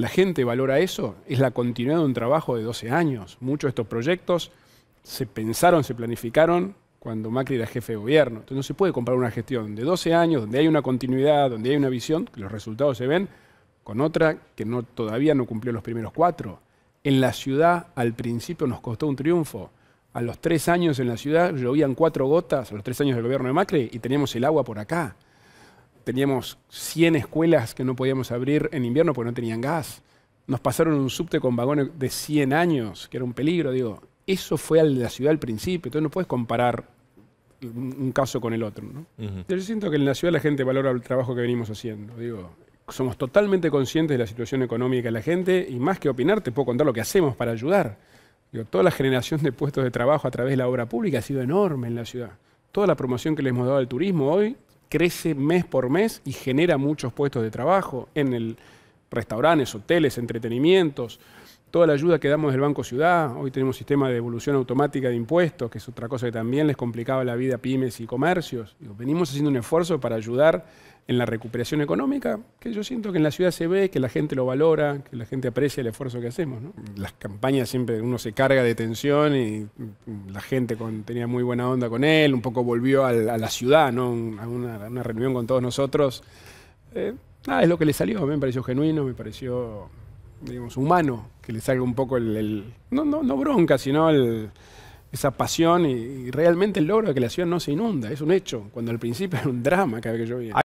La gente valora eso, es la continuidad de un trabajo de 12 años. Muchos de estos proyectos se pensaron, se planificaron cuando Macri era jefe de gobierno. Entonces no se puede comparar una gestión de 12 años, donde hay una continuidad, donde hay una visión, que los resultados se ven, con otra que no, todavía no cumplió los primeros cuatro. En la ciudad al principio nos costó un triunfo. A los tres años en la ciudad llovían cuatro gotas, a los tres años del gobierno de Macri, y teníamos el agua por acá. Teníamos 100 escuelas que no podíamos abrir en invierno porque no tenían gas. Nos pasaron un subte con vagones de 100 años, que era un peligro. Digo, eso fue al de la ciudad al principio. Entonces no puedes comparar un caso con el otro. Yo siento que en la ciudad la gente valora el trabajo que venimos haciendo. Digo, somos totalmente conscientes de la situación económica de la gente y más que opinar, te puedo contar lo que hacemos para ayudar. Digo, toda la generación de puestos de trabajo a través de la obra pública ha sido enorme en la ciudad. Toda la promoción que le hemos dado al turismo hoy crece mes por mes y genera muchos puestos de trabajo en el, restaurantes, hoteles, entretenimientos, toda la ayuda que damos del Banco Ciudad, hoy tenemos sistema de devolución automática de impuestos, que es otra cosa que también les complicaba la vida a pymes y comercios. venimos haciendo un esfuerzo para ayudar en la recuperación económica, que yo siento que en la ciudad se ve, que la gente lo valora, que la gente aprecia el esfuerzo que hacemos. Las campañas siempre uno se carga de tensión y mm, mm, la gente tenía muy buena onda con él, un poco volvió a la, ciudad, ¿no? a, una, reunión con todos nosotros. Eh, es lo que le salió, a mí me pareció genuino, me pareció digamos, humano, que le salga un poco el, no, no, no, bronca, sino el, esa pasión y, realmente el logro de que la ciudad no se inunda, es un hecho, cuando al principio era un drama cada vez que llovía.